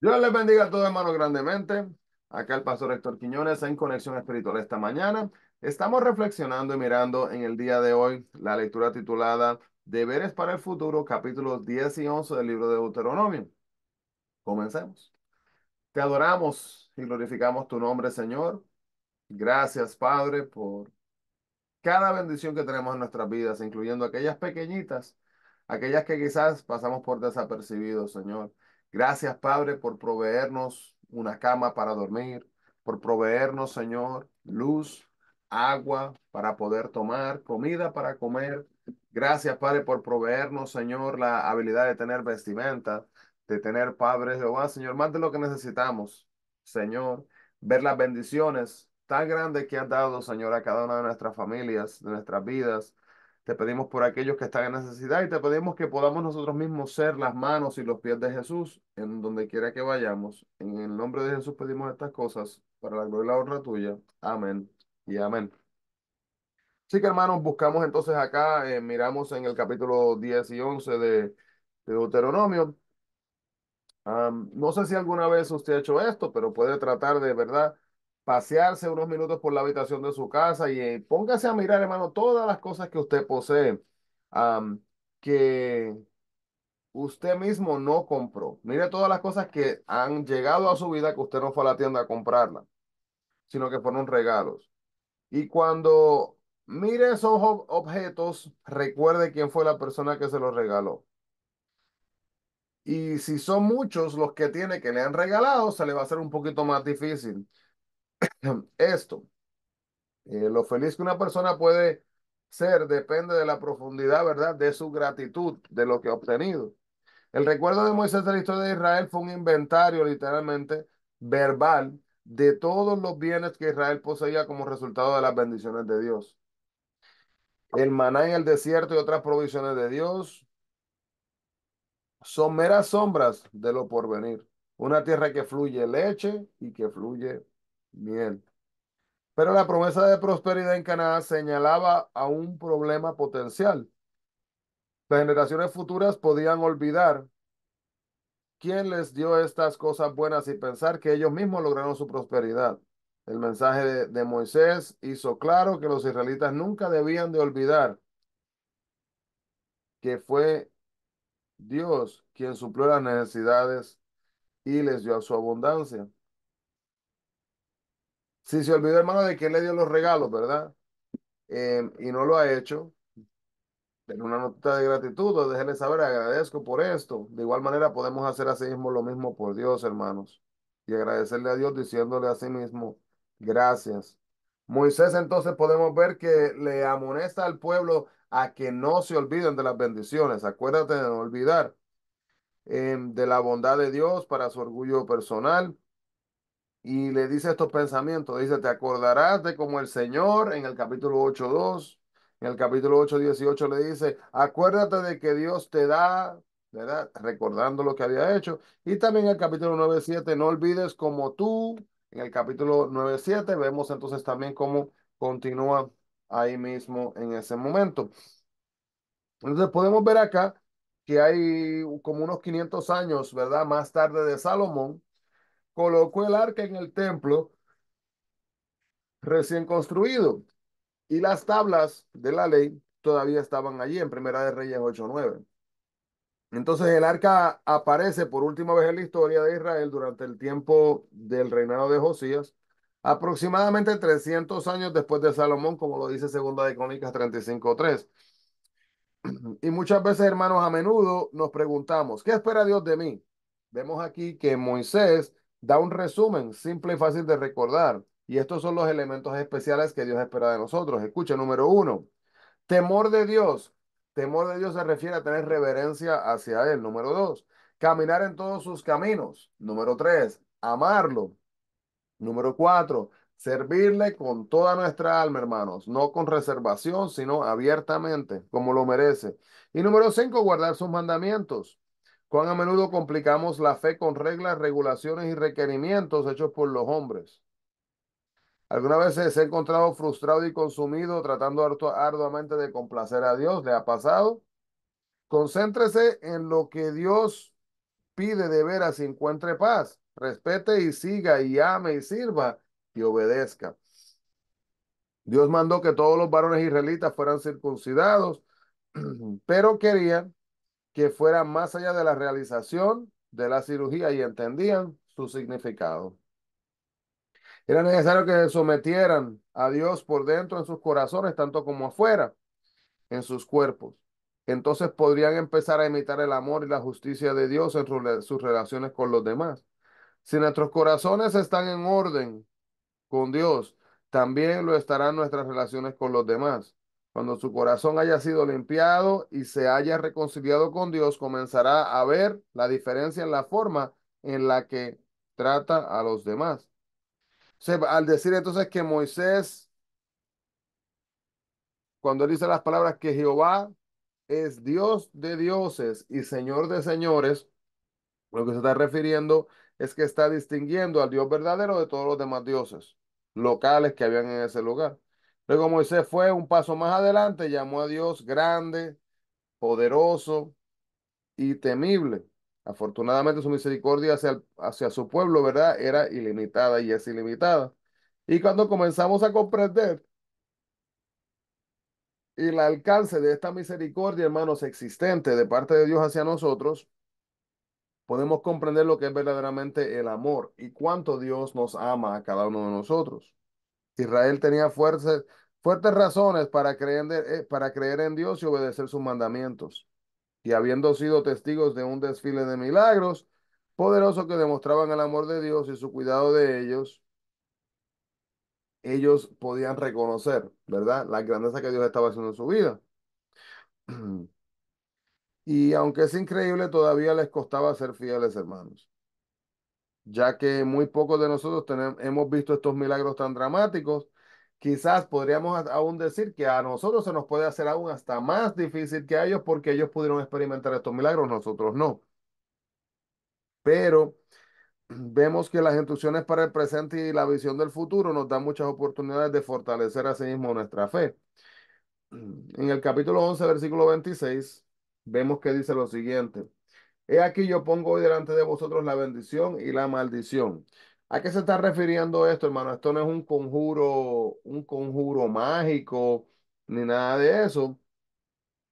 Dios les bendiga a todos, hermanos, grandemente. Acá el pastor Héctor Quiñones en Conexión Espiritual esta mañana. Estamos reflexionando y mirando en el día de hoy la lectura titulada Deberes para el futuro, capítulos 10 y 11 del libro de Deuteronomio. Comencemos. Te adoramos y glorificamos tu nombre, Señor. Gracias, Padre, por cada bendición que tenemos en nuestras vidas, incluyendo aquellas pequeñitas, aquellas que quizás pasamos por desapercibidos, Señor. Gracias, Padre, por proveernos una cama para dormir, por proveernos, Señor, luz, agua para poder tomar, comida para comer. Gracias, Padre, por proveernos, Señor, la habilidad de tener vestimenta, de tener, Padre Jehová, Señor, más de lo que necesitamos, Señor, ver las bendiciones tan grandes que has dado, Señor, a cada una de nuestras familias, de nuestras vidas, te pedimos por aquellos que están en necesidad y te pedimos que podamos nosotros mismos ser las manos y los pies de Jesús en donde quiera que vayamos. En el nombre de Jesús pedimos estas cosas para la gloria y la honra tuya. Amén y amén. Sí que hermanos, buscamos entonces acá, eh, miramos en el capítulo 10 y 11 de, Deuteronomio. no sé si alguna vez usted ha hecho esto, pero puede tratar de, ¿verdad? pasearse unos minutos por la habitación de su casa y eh, póngase a mirar, hermano, todas las cosas que usted posee, que usted mismo no compró. Mire todas las cosas que han llegado a su vida que usted no fue a la tienda a comprarla, sino que fueron regalos. Y cuando mire esos objetos, recuerde quién fue la persona que se los regaló. Y si son muchos los que tiene que le han regalado, se le va a hacer un poquito más difícil. esto. Eh, lo feliz que una persona puede ser depende de la profundidad, ¿verdad?, de su gratitud, de lo que ha obtenido. El recuerdo de Moisés de la historia de Israel fue un inventario literalmente verbal de todos los bienes que Israel poseía como resultado de las bendiciones de Dios. El maná en el desierto y otras provisiones de Dios son meras sombras de lo por venir Una tierra que fluye leche y que fluye Bien. Pero la promesa de prosperidad en Canadá señalaba a un problema potencial. Las generaciones futuras podían olvidar quién les dio estas cosas buenas y pensar que ellos mismos lograron su prosperidad. El mensaje de, de Moisés hizo claro que los israelitas nunca debían de olvidar que fue Dios quien suplió las necesidades y les dio su abundancia. Si se olvida, hermano, de que le dio los regalos, ¿verdad? Em, y no lo ha hecho. En una nota de gratitud, déjenle saber, agradezco por esto. De igual manera podemos hacer así mismo lo mismo por Dios, hermanos. Y agradecerle a Dios diciéndole a sí mismo, gracias. Moisés entonces podemos ver que le amonesta al pueblo a que no se olviden de las bendiciones. Acuérdate de no olvidar em, de la bondad de Dios para su orgullo personal y le dice estos pensamientos. Dice, te acordarás de como el Señor en el capítulo 8.2, en el capítulo 8.18 le dice, acuérdate de que Dios te da, ¿verdad? Recordando lo que había hecho. Y también en el capítulo 9.7, no olvides como tú, en el capítulo 9.7, vemos entonces también cómo continúa ahí mismo en ese momento. Entonces podemos ver acá que hay como unos 500 años, ¿verdad? Más tarde de Salomón, colocó el arca en el templo recién construido y las tablas de la ley todavía estaban allí en Primera de Reyes 8.9. Entonces el arca aparece por última vez en la historia de Israel durante el tiempo del reinado de Josías, aproximadamente 300 años después de Salomón, como lo dice Segunda de Crónicas 35.3. Y muchas veces, hermanos, a menudo nos preguntamos, ¿qué espera Dios de mí? Vemos aquí que Moisés da un resumen simple y fácil de recordar. Y estos son los elementos especiales que Dios espera de nosotros. Escucha, número uno, temor de Dios. Temor de Dios se refiere a tener reverencia hacia Él. Número dos, caminar en todos sus caminos. Número tres, amarlo. Número cuatro, servirle con toda nuestra alma, hermanos, no con reservación, sino abiertamente, como lo merece. Y número cinco, guardar sus mandamientos cuán a menudo complicamos la fe con reglas, regulaciones y requerimientos hechos por los hombres. ¿Alguna vez se ha encontrado frustrado y consumido tratando arduamente de complacer a Dios? ¿Le ha pasado? Concéntrese en lo que Dios pide de veras y encuentre paz. Respete y siga y ame y sirva y obedezca. Dios mandó que todos los varones israelitas fueran circuncidados, pero querían que fueran más allá de la realización de la cirugía y entendían su significado. Era necesario que se sometieran a Dios por dentro en sus corazones, tanto como afuera, en sus cuerpos. Entonces podrían empezar a imitar el amor y la justicia de Dios en sus relaciones con los demás. Si nuestros corazones están en orden con Dios, también lo estarán nuestras relaciones con los demás. Cuando su corazón haya sido limpiado y se haya reconciliado con Dios, comenzará a ver la diferencia en la forma en la que trata a los demás. al decir entonces que Moisés, cuando dice las palabras que Jehová es Dios de dioses y Señor de señores, lo que se está refiriendo es que está distinguiendo al Dios verdadero de todos los demás dioses locales que habían en ese lugar. Luego Moisés fue un paso más adelante, llamó a Dios grande, poderoso y temible. Afortunadamente su misericordia hacia, hacia su pueblo, ¿verdad? Era ilimitada y es ilimitada. Y cuando comenzamos a comprender el alcance de esta misericordia, hermanos, existente de parte de Dios hacia nosotros, podemos comprender lo que es verdaderamente el amor y cuánto Dios nos ama a cada uno de nosotros. Israel tenía fuerzas, fuertes razones para creer, eh, para creer en Dios y obedecer sus mandamientos. Y habiendo sido testigos de un desfile de milagros poderosos que demostraban el amor de Dios y su cuidado de ellos, ellos podían reconocer, ¿verdad?, la grandeza que Dios estaba haciendo en su vida. Y aunque es increíble, todavía les costaba ser fieles, hermanos ya que muy pocos de nosotros tenemos, hemos visto estos milagros tan dramáticos. Quizás podríamos aún decir que a nosotros se nos puede hacer aún hasta más difícil que a ellos porque ellos pudieron experimentar estos milagros, nosotros no. Pero vemos que las instrucciones para el presente y la visión del futuro nos dan muchas oportunidades de fortalecer a sí mismo nuestra fe. En el capítulo 11, versículo 26, vemos que dice lo siguiente. He aquí yo pongo hoy delante de vosotros la bendición y la maldición. ¿A qué se está refiriendo esto, hermano? Esto no es un conjuro, un conjuro mágico, ni nada de eso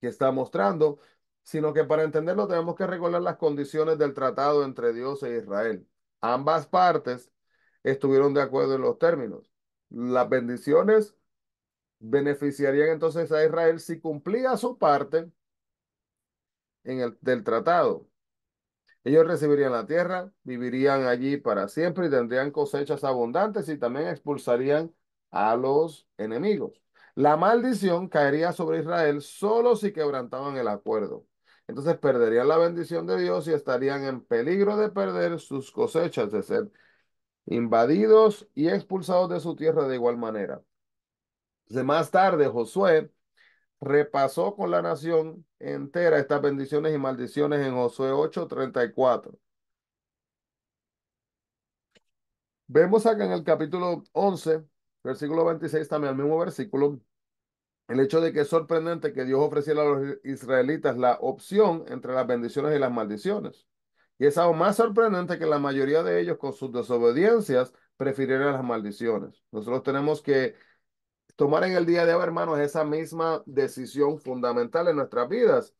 que está mostrando, sino que para entenderlo tenemos que recordar las condiciones del tratado entre Dios e Israel. Ambas partes estuvieron de acuerdo en los términos. Las bendiciones beneficiarían entonces a Israel si cumplía su parte en el, del tratado. Ellos recibirían la tierra, vivirían allí para siempre y tendrían cosechas abundantes y también expulsarían a los enemigos. La maldición caería sobre Israel solo si quebrantaban el acuerdo. Entonces perderían la bendición de Dios y estarían en peligro de perder sus cosechas, de ser invadidos y expulsados de su tierra de igual manera. De más tarde, Josué repasó con la nación entera estas bendiciones y maldiciones en Josué 8.34 Vemos acá en el capítulo 11, versículo 26, también el mismo versículo, el hecho de que es sorprendente que Dios ofreciera a los israelitas la opción entre las bendiciones y las maldiciones. Y es aún más sorprendente que la mayoría de ellos con sus desobediencias prefirieran las maldiciones. Nosotros tenemos que tomar en el día de hoy, hermanos, esa misma decisión fundamental en nuestras vidas.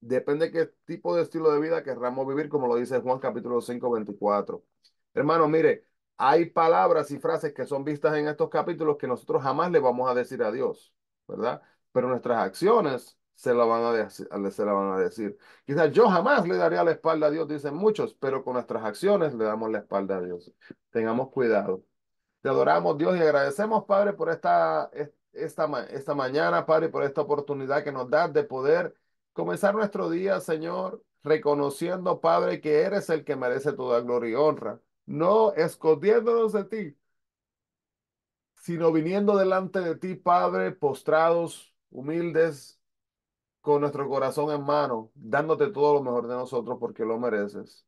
Depende qué tipo de estilo de vida querramos vivir, como lo dice Juan capítulo 5, 24. Hermanos, mire, hay palabras y frases que son vistas en estos capítulos que nosotros jamás le vamos a decir a Dios, ¿verdad? Pero nuestras acciones se la van a, se la van a decir. Quizás yo jamás le daría la espalda a Dios, dicen muchos, pero con nuestras acciones le damos la espalda a Dios. Tengamos cuidado. Te adoramos, Dios, y agradecemos, Padre, por esta, esta, esta mañana, Padre, por esta oportunidad que nos das de poder comenzar nuestro día, Señor, reconociendo, Padre, que eres el que merece toda gloria y honra, no escondiéndonos de ti, sino viniendo delante de ti, Padre, postrados, humildes, con nuestro corazón en mano, dándote todo lo mejor de nosotros porque lo mereces.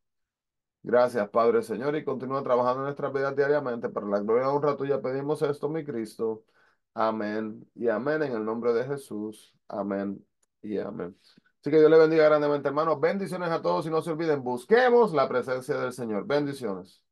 Gracias, Padre Señor, y continúa trabajando en nuestras vidas diariamente para la gloria un honra tuya. Pedimos esto, mi Cristo. Amén y amén en el nombre de Jesús. Amén y amén. Así que Dios le bendiga grandemente, hermanos. Bendiciones a todos y no se olviden, busquemos la presencia del Señor. Bendiciones.